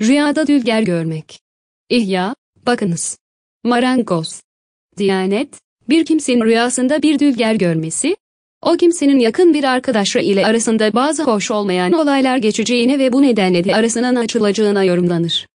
Rüyada dülger görmek. İhya, bakınız. Marangoz. Diyanet, bir kimsenin rüyasında bir dülger görmesi, o kimsenin yakın bir arkadaşla ile arasında bazı hoş olmayan olaylar geçeceğine ve bu nedenle de arasının açılacağına yorumlanır.